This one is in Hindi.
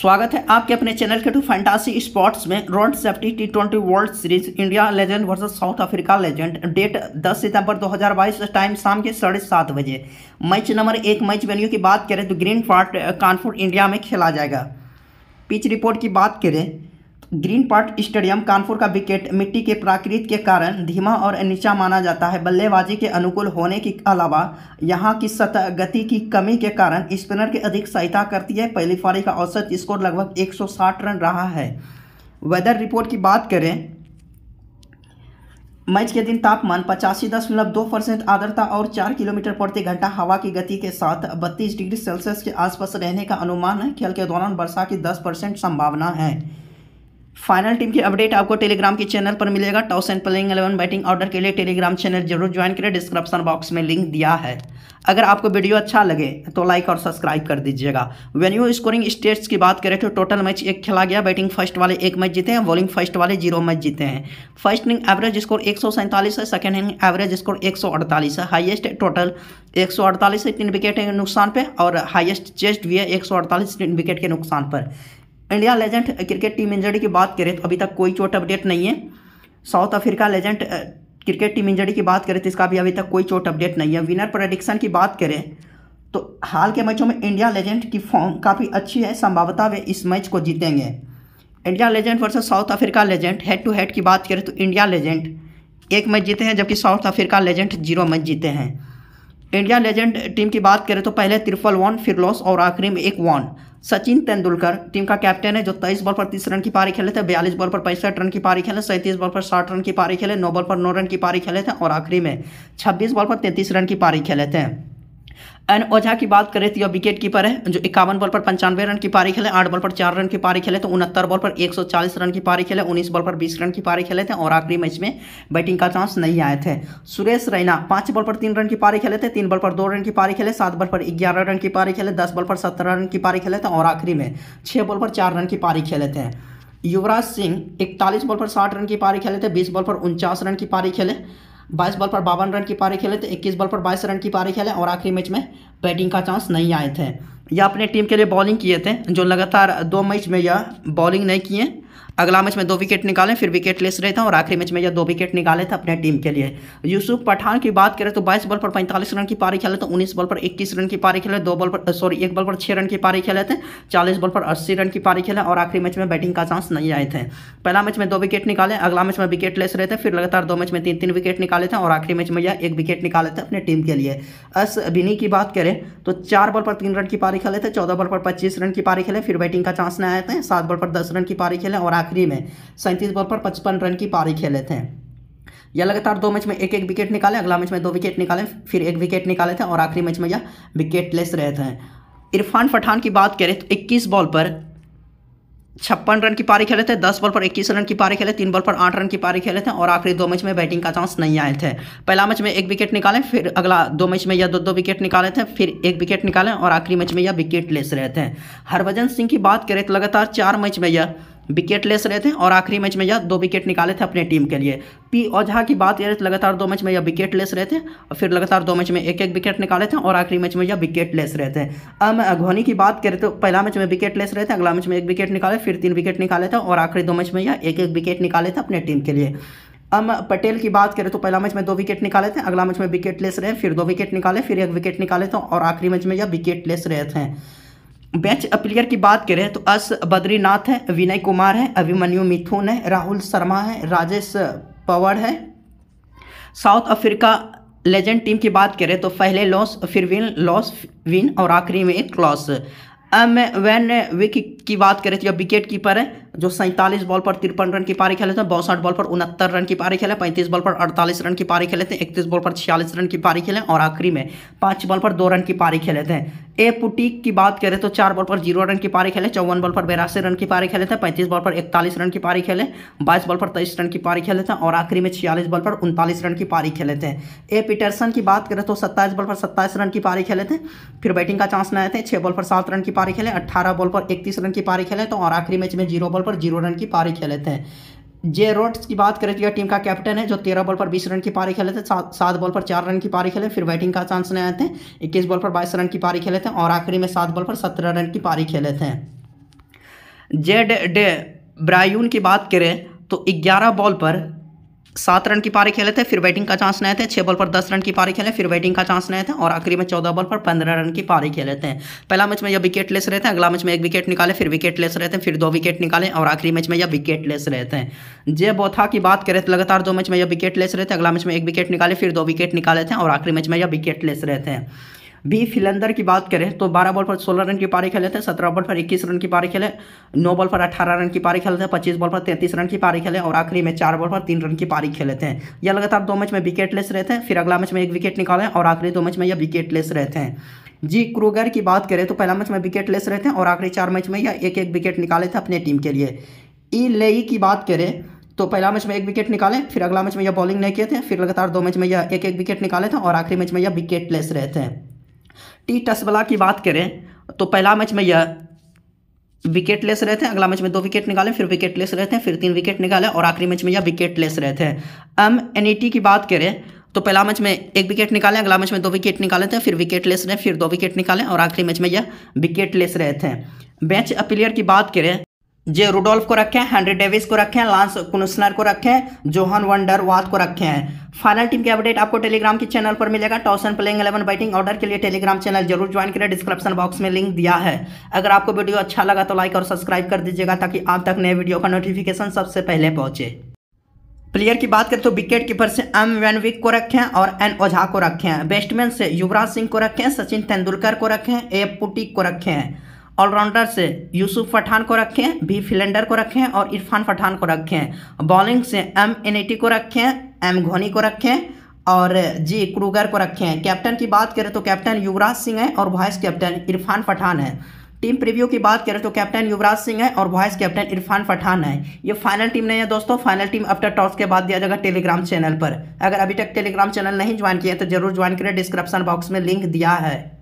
स्वागत है आपके अपने चैनल के टू फैंटासी स्पोर्ट्स में road safety T twenty world series India legend versus South Africa legend date 10 सितंबर 2022 टाइम शाम के साढ़े सात बजे मैच नंबर एक मैच वेन्यू की बात करें तो ग्रीन पार्ट कानपुर इंडिया में खेला जाएगा पिच रिपोर्ट की बात करें ग्रीन पार्ट स्टेडियम कानपुर का विकेट मिट्टी के प्राकृत के कारण धीमा और नीचा माना जाता है बल्लेबाजी के अनुकूल होने के अलावा यहां की सतह गति की कमी के कारण स्पिनर की अधिक सहायता करती है पहली पारी का औसत स्कोर लगभग 160 रन रहा है वेदर रिपोर्ट की बात करें मैच के दिन तापमान पचासी दशमलव दो परसेंट आर्द्रता और चार किलोमीटर प्रति घंटा हवा की गति के साथ बत्तीस डिग्री सेल्सियस के आसपास रहने का अनुमान है खेल के दौरान वर्षा की दस परसेंट संभावना है फाइनल टीम की अपडेट आपको टेलीग्राम के चैनल पर मिलेगा toss and playing eleven batting order के लिए टेलीग्राम चैनल जरूर ज्वाइन करें डिस्क्रिप्शन बॉक्स में लिंक दिया है अगर आपको वीडियो अच्छा लगे तो लाइक और सब्सक्राइब कर दीजिएगा वेन्यू स्कोरिंग स्टेट्स की बात करें तो टोटल मैच एक खेला गया बैटिंग फर्स्ट वाले एक मैच जीते हैं बॉलिंग फर्स्ट वाले जीरो मैच जीते हैं फर्स्ट इनिंग एवरेज स्कोर एक है सेकेंड इनिंग एवरेज स्कोर एक है हाइएस्ट टोटल एक है तीन विकेट के नुकसान पर और हाइएस्ट चेस्ट भी है एक तीन विकेट के नुकसान पर India legend cricket team injury की बात करें तो अभी तक कोई चोट अपडेट नहीं है South Africa legend cricket team injury की बात करें तो इसका भी अभी तक कोई चोट अपडेट नहीं है विनर प्रडिक्शन की बात करें तो हाल के मैचों में इंडिया लेजेंड की फॉर्म काफ़ी अच्छी है संभावता वे इस मैच को जीतेंगे India legend versus South Africa legend head to head की बात करें तो इंडिया लेजेंड एक मैच जीते हैं जबकि South Africa legend zero match जीते हैं इंडिया लेजेंड टीम की बात करें तो पहले त्रिपल वन फिर लॉस और आखिरी में एक वन सचिन तेंदुलकर टीम का कैप्टन है जो तेईस बॉल पर तीस रन की पारी खेले थे बयालीस बॉल पर पैंसठ रन की पारी खेले सैंतीस बॉल पर साठ रन की पारी खेले नौ बॉल पर नौ रन की पारी खेले थे और आखिरी में छब्बीस बॉल पर तैंतीस रन की पारी खेले थे एन ओझा की बात करें तो यह विकेट कीपर है जो इक्यावन बॉल पर पंचानवे रन की पारी खेले आठ बॉल पर चार रन की पारी खेले तो उनहत्तर बॉल पर 140 रन की पारी खेले उन्नीस बॉल पर 20 रन की पारी खेले थे और आखिरी मैच में बैटिंग का चांस नहीं आए थे सुरेश रैना पांच बॉल पर तीन रन की पारी खेले थे तीन बॉल पर दो रन की पारी खेले सात बॉल पर ग्यारह रन की पारी खेले दस बॉल पर सत्रह रन की पारी खेले थे और आखिरी में छः बॉल पर चार रन की पारी खेले थे युवराज सिंह इकतालीस बॉल पर साठ रन की पारी खेले थे बीस बॉल पर उनचास रन की पारी खेले बाईस बॉल पर बावन रन की पारी खेले थे इक्कीस बॉल पर बाईस रन की पारी खेले और आखिरी मैच में बैटिंग का चांस नहीं आए थे या अपने टीम के लिए बॉलिंग किए थे जो लगातार दो मैच में यह बॉलिंग नहीं किए अगला मैच में दो विकेट निकालें फिर विकेट लेस रहे थे और आखिरी मैच में जब दो विकेट निकाले थे अपने टीम के लिए यूसुफ पठान की बात करें तो 22 बॉल पर 45 रन की पारी खेले तो 19 बॉल पर 21 रन की पारी खेले दो बॉल पर सॉरी एक बॉल पर छः रन की पारी खेले थे चालीस बॉल पर अस्सी रन की पारी खेले और आखिरी मैच में बैटिंग का चांस नहीं आए थे पहला मैच में दो विकेट निकाले अगला मैच में विकेट लेस रहे थे फिर लगातार दो मैच में तीन तीन विकेट निकाले थे और आखिरी मैच में यह एक विकेट निकाले थे अपने टीम के लिए अस बिनी की बात करें तो चार बॉल पर तीन रन की पारी खेले थे चौदह बॉल पर पच्चीस रन की पारी खेले फिर बैटिंग का चांस नहीं आए थे सात बॉल पर दस रन की पारी खेले और आखिरी में सैंतीस बॉल पर पचपन रन की पारी खेले थे यह लगातार दो मैच में एक एक विकेट निकाले अगला मैच में दो विकेट निकाले फिर एक विकेट निकाले थे और आखिरी मैच में यह विकेट लेस रहे थे इरफान पठान की बात करें तो 21 बॉल पर छप्पन रन की पारी खेले थे 10 बॉल पर 21 रन की पारी खेले तीन बॉल पर आठ रन की पारी खेले थे और आखिरी दो मैच में बैटिंग का चांस नहीं आए थे पहला मैच में एक विकेट निकाले फिर अगला दो मैच में या दो दो विकेट निकाले थे फिर एक विकेट निकाले और आखिरी मैच में यह विकेट लेस रहे थे हरभजन सिंह की बात करें तो लगातार चार मैच में यह विकेट लेस रहे थे और आखिरी मैच में यह दो विकेट निकाले थे अपने टीम के लिए पी ओझा की बात यह लगातार दो मैच में यह विकेट लेस रहे थे और फिर लगातार दो मैच में एक एक विकेट निकाले थे और आखिरी मैच में यह विकेट लेस रहे थे अब अघोनी की बात करें तो पहला मैच में विकेट लेस रहे थे अगला मैच में एक विकेट निकाले फिर तीन विकेट निकाले थे और आखिरी दो मैच में यह एक एक विकेट निकाले थे अपने टीम के लिए अम पटेल की बात करें तो पहला मैच में दो विकेट निकाले थे अगला मैच में विकेट लेस रहे फिर दो विकेट निकाले फिर एक विकेट निकाले थे और आखिरी मैच में यह विकेट लेस रहे थे बेंच प्लेयर की बात करें तो अस बद्रीनाथ है विनय कुमार है अभिमन्यु मिथुन है राहुल शर्मा है राजेश पवार है साउथ अफ्रीका लेजेंड टीम की बात करें तो पहले लॉस फिर विन लॉस विन और आखिरी में एक क्लॉस एम वैन विक की बात करें तो विकेट कीपर है जो सैंतालीस बॉल पर तिरपन रन की पारी खेले थे बौसठ बॉल पर उनहत्तर रन की पारी खेले पैंतीस बॉल पर अड़तालीस रन की पारी खेले थे इकतीस बॉल पर छियालीस रन की पारी खेले और आखिरी में पाँच बॉल पर दो रन की पारी खेले थे ए पुटीक की बात करें तो चार बॉल पर जीरो रन की पारी खेले चौवन बॉल पर बेरासी रन की पारी खेले थे पैंतीस बॉल पर इकतालीस रन की पारी खेले बाईस बॉल पर तेईस रन की पारी खेले थे और आखिरी में छियालीस बॉल पर उनतालीस रन की पारी खेले थे ए पीटरसन की बात करें तो सत्ताईस बॉल पर सत्ताईस रन की पारी खेले थे फिर बैटिंग का चांस नए थे छह बॉल पर सात रन की पारी खेले अट्ठारह बॉल पर इकतीस रन की पारी खेले तो और आखिरी मैच में जीरो बॉल पर जीरो रन की पारी खेले थे जे रोड्स की बात करें तो टीम का कैप्टन है जो तेरह बॉल पर बीस रन की पारी खेले थे सात सात बॉल पर चार रन की पारी खेले फिर बैटिंग का चांस नहीं आए थे इक्कीस बॉल पर बाईस रन की पारी खेले थे और आखिरी में सात बॉल पर सत्रह रन की पारी खेले थे जेड डे ब्रायून की बात करें तो ग्यारह बॉल पर सात रन की पारी खेले थे फिर बैटिंग का चांस नहीं थे छह बॉल पर दस रन की पारी खेले फिर बैटिंग का चांस नहीं थे और आखिरी में चौदह बॉल पर पंद्रह रन की पारी खेले थे पहला मैच में यह विकेट लेस रहे थे अगला मैच में एक विकेट निकाले फिर विकेट लेस रहे थे फिर दो विकेट निकाले और आखिरी मैच में यह विकेट लेस रहे थे जे बोथा की बात करें तो लगातार दो मैच में यह विकेट लेस रहे थे अगला मैच में एक विकेट निकाले फिर दो विकेट निकाले थे और आखिरी मैच में यह विकेट लेस रहे थे बी फिलेंदर की बात करें तो बारह बॉल पर सोलह रन की पारी खेले थे सत्रह बॉल पर इक्कीस रन की पारी खेले नौ बॉल पर अठारह रन की पारी खेले थे पच्चीस बॉल पर तैंतीस रन की पारी खेले और आखिरी में चार बॉल पर तीन रन की पारी खेले थे यह लगातार दो मैच में विकेट लेस रहे थे फिर अगला मैच में एक विकेट निकाले और आखिरी दो मैच में यह विकेट लेस रहे थे जी क्रूगर की बात करें तो पहला मैच में विकेट लेस रहे थे और आखिरी चार मैच में यह एक एक विकेट निकाले थे अपने टीम के लिए ई लेई की बात करें तो पहला मैच में एक विकेट निकाले फिर अगला मैच में यह बॉलिंग नहीं किए थे फिर लगातार दो मैच में यह एक एक विकेट निकाले थे और आखिरी मैच में यह विकेट लेस रहे थे टी टस वाला की बात करें तो पहला मैच में यह विकेट लेस रहे थे अगला मैच में दो विकेट निकाले फिर विकेट लेस रहे थे फिर तीन विकेट निकाले और आखिरी मैच में यह विकेट लेस रहे थे एम एन की बात करें तो पहला मैच में एक विकेट निकाले अगला मैच में दो विकेट निकाले थे तो फिर विकेट लेस रहे फिर दो विकेट निकाले और आखिरी मैच में यह विकेट लेस रहे थे बैच अपीलियर की बात करें जे रूडोल्फ को रखे हैं हेनरी डेविस को रखे हैं लांस कुनुसनर को रखे हैं जोहन वंडर वाद को रखे हैं फाइनल टीम के अपडेट आपको टेलीग्राम के चैनल पर मिलेगा toss and playing eleven batting order के लिए टेलीग्राम चैनल जरूर ज्वाइन करें डिस्क्रिप्शन बॉक्स में लिंक दिया है अगर आपको वीडियो अच्छा लगा तो लाइक और सब्सक्राइब कर दीजिएगा ताकि आप तक नए वीडियो का नोटिफिकेशन सबसे पहले पहुंचे प्लेयर की बात करें तो विकेट कीपर से एम वैनविक को हैं और एन ओझा को रखे हैं बैट्समैन से युवराज सिंह को रखे हैं सचिन तेंदुलकर को हैं ए पुटी को रखे हैं ऑलराउंडर से यूसुफ पठान को रखें बी फिलेंडर को रखें और इरफान पठान को रखें बॉलिंग से एम एनेटी को रखें एम घोनी को रखें और जी क्रूगर को रखें कैप्टन की बात करें तो कैप्टन युवराज सिंह है और वाइस कैप्टन इरफान पठान है टीम प्रीव्यू की बात करें तो कैप्टन युवराज सिंह है और वाइस कैप्टन इरफान पठान है ये फाइनल टीम नहीं है दोस्तों फाइनल टीम आफ्टर टॉस के बाद दिया जाएगा टेलीग्राम चैनल पर अगर अभी तक टेलीग्राम चैनल नहीं ज्वाइन किया तो जरूर ज्वाइन करें डिस्क्रिप्शन बॉक्स में लिंक दिया है